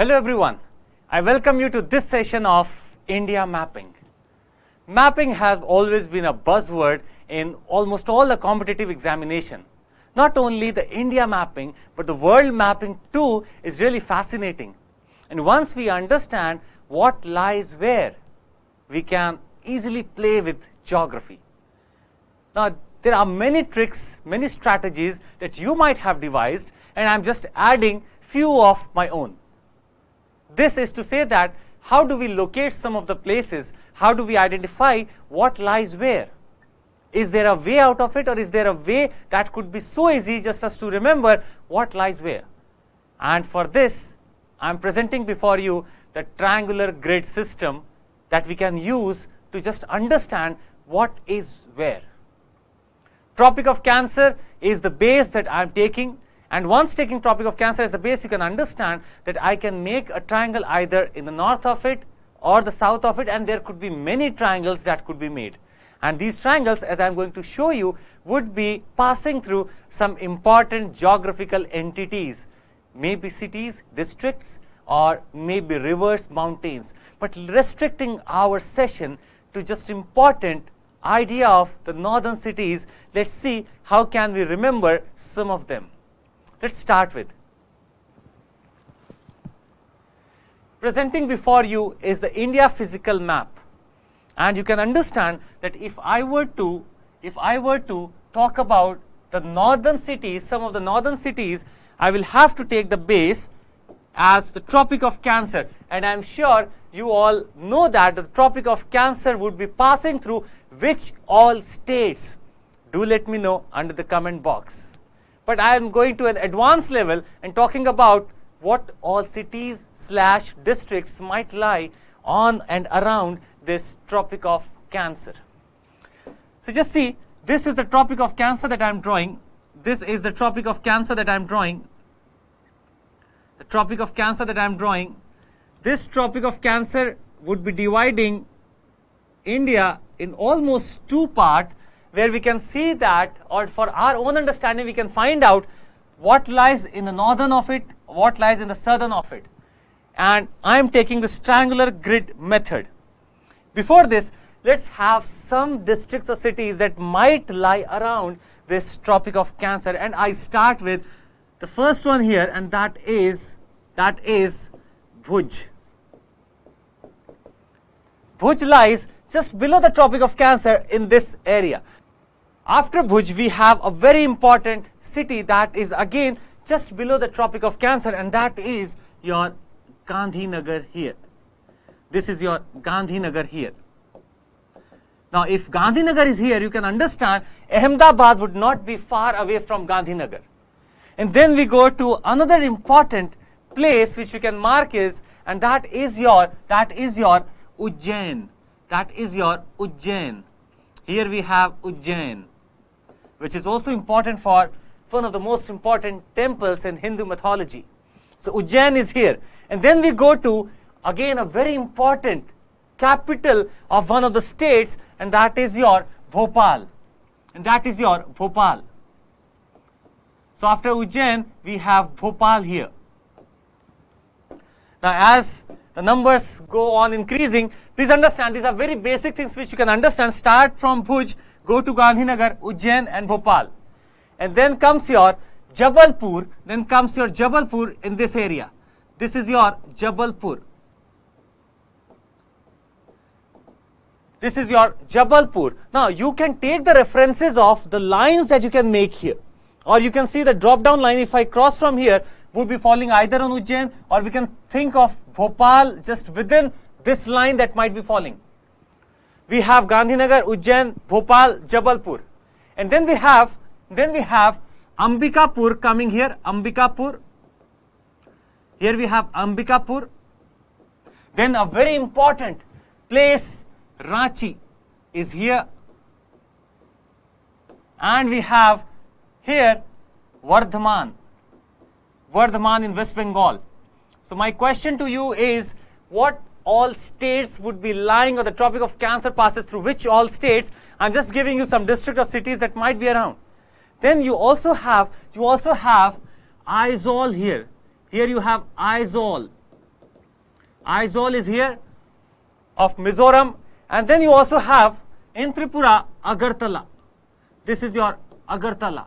Hello everyone. I welcome you to this session of India Mapping. Mapping has always been a buzzword in almost all the competitive examination. Not only the India mapping, but the world mapping too is really fascinating. And once we understand what lies where, we can easily play with geography. Now, there are many tricks, many strategies that you might have devised and I am just adding few of my own. This is to say that how do we locate some of the places? How do we identify what lies where? Is there a way out of it or is there a way that could be so easy just as to remember what lies where? And for this, I am presenting before you the triangular grid system that we can use to just understand what is where. Tropic of Cancer is the base that I am taking and once taking topic of cancer as the base, you can understand that I can make a triangle either in the north of it or the south of it and there could be many triangles that could be made. And these triangles, as I am going to show you, would be passing through some important geographical entities, maybe cities, districts, or maybe rivers, mountains, but restricting our session to just important idea of the northern cities, let's see how can we remember some of them. Let us start with. Presenting before you is the India physical map and you can understand that if I were to, if I were to talk about the northern cities, some of the northern cities, I will have to take the base as the Tropic of Cancer and I am sure you all know that the Tropic of Cancer would be passing through which all states? Do let me know under the comment box but I am going to an advanced level and talking about what all cities slash districts might lie on and around this tropic of cancer. So just see, this is the tropic of cancer that I am drawing. This is the tropic of cancer that I am drawing. The tropic of cancer that I am drawing. This tropic of cancer would be dividing India in almost two parts where we can see that or for our own understanding we can find out what lies in the northern of it, what lies in the southern of it. And I am taking the triangular grid method. Before this, let's have some districts or cities that might lie around this Tropic of Cancer. And I start with the first one here and that is, that is Bhuj. Bhuj lies just below the Tropic of Cancer in this area. After Bhuj, we have a very important city that is again just below the Tropic of Cancer and that is your Gandhinagar here. This is your Gandhinagar here. Now, if Gandhinagar is here, you can understand Ahmedabad would not be far away from Gandhinagar. And then we go to another important place which we can mark is, and that is your, that is your Ujjain. That is your Ujjain. Here we have Ujjain which is also important for one of the most important temples in Hindu mythology. So Ujjain is here. And then we go to, again, a very important capital of one of the states, and that is your Bhopal. And that is your Bhopal. So after Ujjain, we have Bhopal here. Now, as the numbers go on increasing, please understand these are very basic things which you can understand. Start from Bhuj, go to Gandhinagar, Ujjain and Bhopal. And then comes your Jabalpur, then comes your Jabalpur in this area. This is your Jabalpur. This is your Jabalpur. Now, you can take the references of the lines that you can make here. Or you can see the drop down line if I cross from here would be falling either on Ujjain or we can think of Bhopal just within this line that might be falling we have Gandhinagar, Ujjain, Bhopal, Jabalpur. And then we have, then we have Ambikapur coming here, Ambikapur. Here we have Ambikapur. Then a very important place, Ranchi is here. And we have here Vardhaman, Vardhaman in West Bengal. So my question to you is, what all states would be lying or the Tropic of Cancer passes through which all states. I'm just giving you some district or cities that might be around. Then you also have, you also have Isol here. Here you have Isol. Isol is here of Mizoram. And then you also have in Tripura, Agartala. This is your Agartala.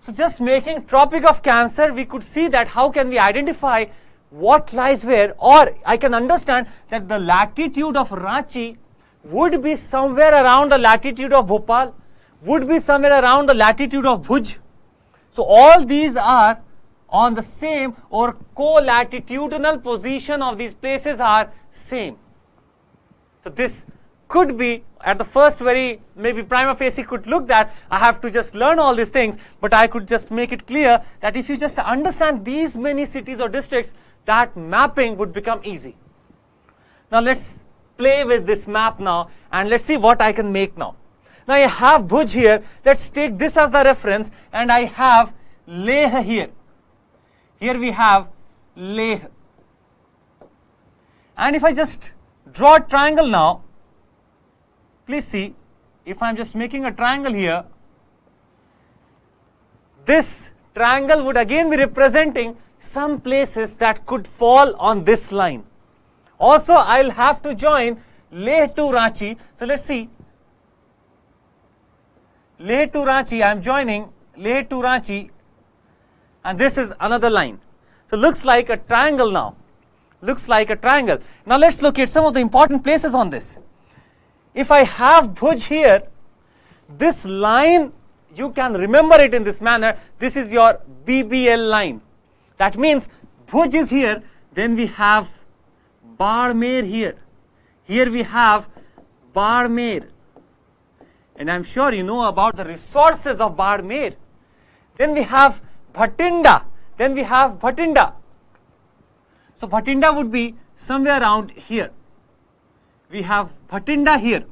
So just making Tropic of Cancer, we could see that how can we identify what lies where or I can understand that the latitude of Ranchi would be somewhere around the latitude of Bhopal, would be somewhere around the latitude of Bhuj. So, all these are on the same or co-latitudinal position of these places are same. So, this could be at the first very maybe prima facie could look that I have to just learn all these things, but I could just make it clear that if you just understand these many cities or districts, that mapping would become easy. Now let's play with this map now and let's see what I can make now. Now I have Bhuj here, let's take this as the reference and I have Leh here. Here we have Leh. And if I just draw a triangle now, please see, if I am just making a triangle here, this triangle would again be representing some places that could fall on this line. Also, I will have to join Leh to Ranchi. So, let us see. Leh to Ranchi, I am joining Leh to Ranchi and this is another line. So, looks like a triangle now, looks like a triangle. Now, let us look at some of the important places on this. If I have Bhuj here, this line, you can remember it in this manner, this is your BBL line. That means Bhuj is here, then we have Barmer here. Here we have Barmer. And I'm sure you know about the resources of Barmer. Then we have Bhatinda. Then we have Bhatinda. So Bhatinda would be somewhere around here. We have Bhatinda here.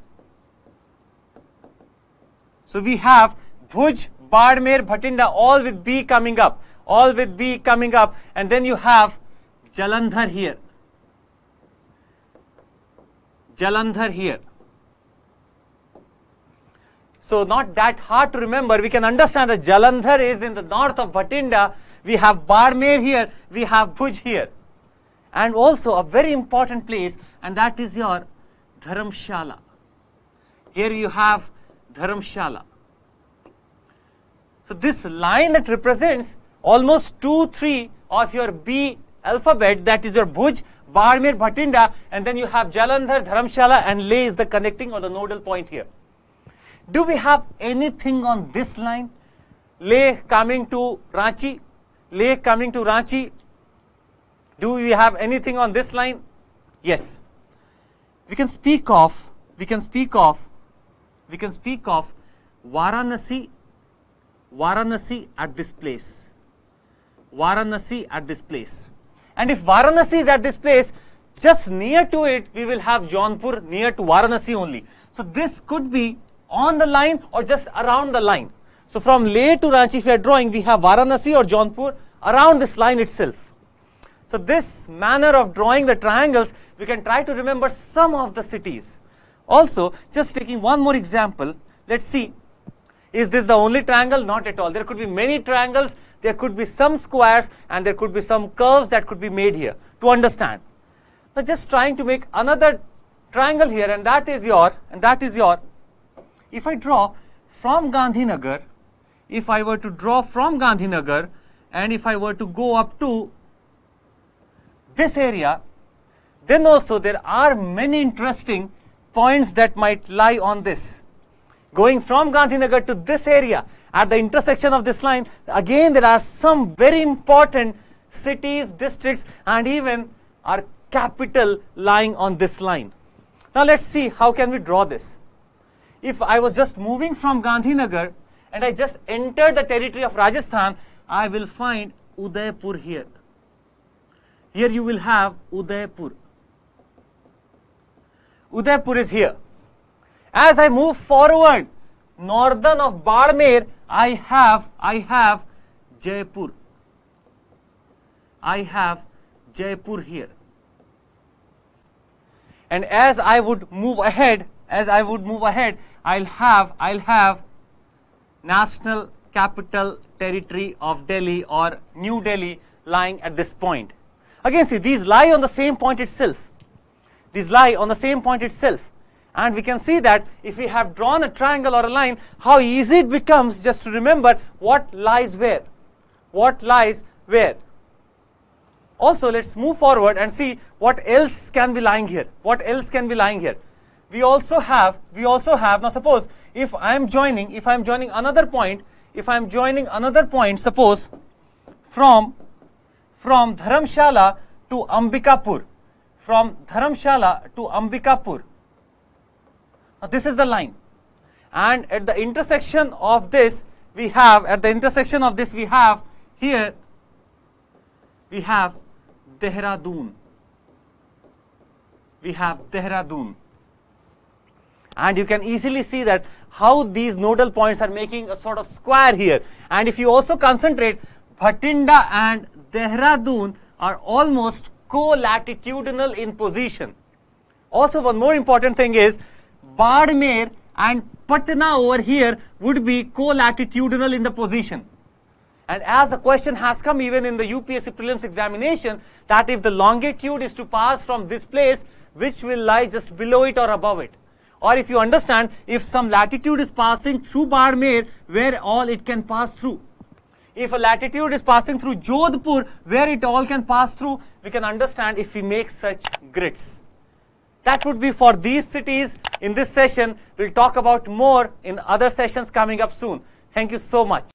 So we have Bhuj, Barmer, Bhatinda all with B coming up all with B coming up and then you have Jalandhar here. Jalandhar here. So not that hard to remember. We can understand that Jalandhar is in the north of Batinda. We have Barmer here. We have Bhuj here. And also a very important place and that is your Dharamshala. Here you have Dharamshala. So this line that represents almost 2, 3 of your B alphabet, that is your Bhuj, Barmer, Bhatinda, and then you have Jalandhar, Dharamshala, and Leh is the connecting or the nodal point here. Do we have anything on this line? Leh coming to Ranchi, Leh coming to Ranchi. Do we have anything on this line? Yes. We can speak of, we can speak of, we can speak of Varanasi, Varanasi at this place. Varanasi at this place. And if Varanasi is at this place, just near to it, we will have Jaunpur near to Varanasi only. So this could be on the line or just around the line. So from Leh to Ranchi, if we are drawing, we have Varanasi or Jaunpur around this line itself. So this manner of drawing the triangles, we can try to remember some of the cities. Also, just taking one more example, let's see, is this the only triangle? Not at all. There could be many triangles there could be some squares and there could be some curves that could be made here to understand. Now just trying to make another triangle here and that is your, and that is your, if I draw from Gandhinagar, if I were to draw from Gandhinagar and if I were to go up to this area, then also there are many interesting points that might lie on this. Going from Gandhinagar to this area, at the intersection of this line, again there are some very important cities, districts and even our capital lying on this line. Now let's see how can we draw this. If I was just moving from Gandhinagar and I just entered the territory of Rajasthan, I will find Udaipur here. Here you will have Udaipur. Udaipur is here. As I move forward, northern of Barmer, I have, I have Jaipur. I have Jaipur here. And as I would move ahead, as I would move ahead, I'll have, I'll have national capital territory of Delhi or New Delhi lying at this point. Again, see, these lie on the same point itself. These lie on the same point itself. And we can see that if we have drawn a triangle or a line, how easy it becomes just to remember what lies where. What lies where. Also, let's move forward and see what else can be lying here. What else can be lying here. We also have, we also have, now suppose if I am joining, if I am joining another point, if I am joining another point, suppose from, from Dharamshala to Ambikapur, from Dharamshala to Ambikapur, now, this is the line and at the intersection of this we have at the intersection of this we have here we have Dehradun. We have Dehradun. And you can easily see that how these nodal points are making a sort of square here. And if you also concentrate, Bhatinda and Dehradun are almost co-latitudinal in position. Also, one more important thing is Padmer and Patna over here would be co-latitudinal in the position. And as the question has come even in the UPSC prelims examination that if the longitude is to pass from this place, which will lie just below it or above it? Or if you understand, if some latitude is passing through Barmer, where all it can pass through. If a latitude is passing through Jodhpur, where it all can pass through, we can understand if we make such grids. That would be for these cities in this session. We'll talk about more in other sessions coming up soon. Thank you so much.